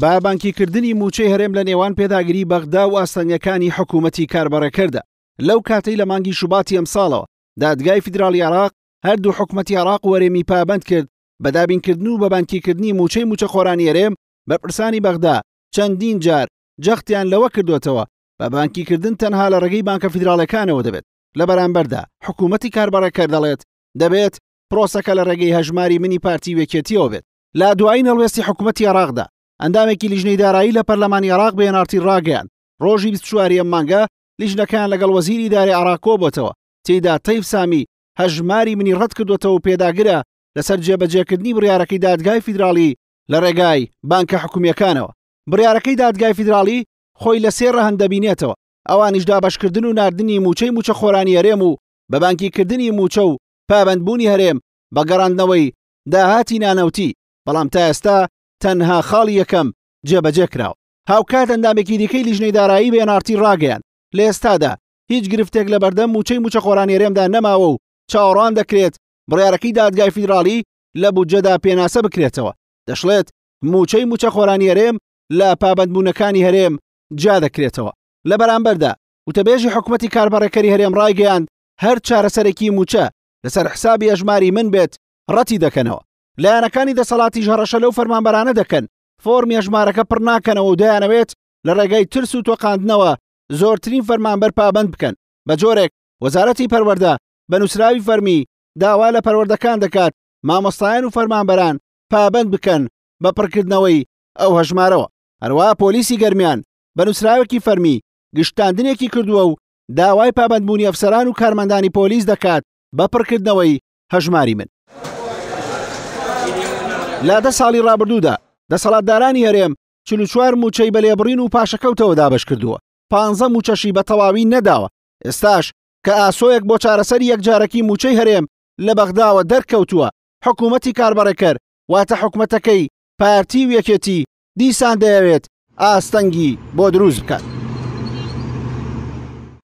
با بانکیکردنی موچەی هەرێم لە نێوان پێداگری بەغدا و ئاستەنگەکانی حکوومەتی کاربڕەکردە لەو کاتەی لە مانگی شوباتی ئەمساڵەوە دادگای فیدراالی عراق هەردوو حکوومەتتی عراق وەرێمی پابند کرد بە دابینکردن و بە بانکیکردنی موچەی موچە خۆرانی هەرێم بە پرسانی بەغدا چەندین جار جەختیان لەوە کردوێتەوە بە بانکیکردن تەنها لە ڕێگەی بانکە فیدراالەکانەوە دەبێت لە بەرامبەردا حکوومەتتی کاربارەکە دەڵێت دەبێت پرۆسەکە لە ڕێگەی هەژماری منی پارتی وێکێتیەوە بێت لا دوایی نەڵوێستی حکوومەتتی عراقدا ئەندامێکی لیژنەی دارایی لە پەرلەمانی عراق بێنارتی ڕاگەیان ڕۆژی بچواریە مانگە لیژنەکان لەگەڵ وەزیری داری عراکۆ بۆتەوە تێیدا تەیف سامی هەژماری منی ڕەت کردوتەوە و پێداگرە لەسەر جێبەجێکردنی بڕارەکەی دادگای فیدراالی لە ڕێگای بانکە حکومیەکانەوە بڕارەکەی دادگای فیدراالی خۆی لە سێڕە هەندەبینێتەوە ئەوانیشدا بەشکردن و نردنی موچەی موچە خۆرانی هەرێم و بە بانکیکردنی موچە و پابندبوونی هەرێم بە گەڕاندنەوەی داهاتی نانەوتی بەڵام تا ئێستا تەنها خاڵی یەکەم جێبەجێکراوە هاوکات ئەندامێکی دیکەی لیژنەی دارایی بێنارتی ڕاگەیان لە ئێستادا هیچ گرفتێک لە بەردەم موچەی موچە خۆرانێرێمدا نەماوە و چاوەڕان دەکرێت بڕارەکەی دادگای فیدراالی لە بودجەدا پێناسە بکرێتەوە دەشڵێت موچەی موچە خۆرانێرێم لە پابندبوونەکانی هەرێم جا دەکرێتەوە لە بەرامبەردا وتەبێژی حکوومەتتی کاربارەکەری هەرێم ڕایگەیان هەر چارەسەرێکی موچە لەسەر حسابی ئەژماری من بێت ڕەتی دەکەنەوە لایەنەکانی دەسەڵاتی ژەڕەشە لەو فەرمانبەرانە دەکەن فۆرمیە ژمارەکە پڕ ناکەنەوە و دەیانەوێت لە ڕێگەی ترس و تۆقاندنەوە زۆرترین فەرمانبەر پابند بکەن بە جۆرێک وەزارەتی پەروەەردە بە نووسراوی فەرمی داوا لە پەروەردەکان دەکات مامۆستایان و فەرمانبەران پابند بکەن بە پڕکردنەوەی ئەو هەژمارەوە هەروە پۆلیسی گەرمیان بە نووسراوێکی فەرمی گشتاندنێکی کردووە و داوای پابندبوونی ئەفسەران و کارمەندانی پۆلیس دەکات بە پڕکردنەوەی هەژماری من لا دە ساڵی ڕابردوودا دەسەڵاتدارانی هەرێم چلو چوار موچەی بەلێبڕین و پاشەکەوتەوە دابش کردووە پانزە موچەشی بە تەواوی نەداوە ئێستاش کە ئاسۆیەک بۆ چارەسەری یەکجارەکی موچەی هەرێم لە بەغداوە دەرکەوتووە حکوومەتی کاربڕێکەر واتە حکوومەتەکەی پارتی و یەکێتی دیسان دەیەوێت ئاستەنگی بۆ دروست بکات.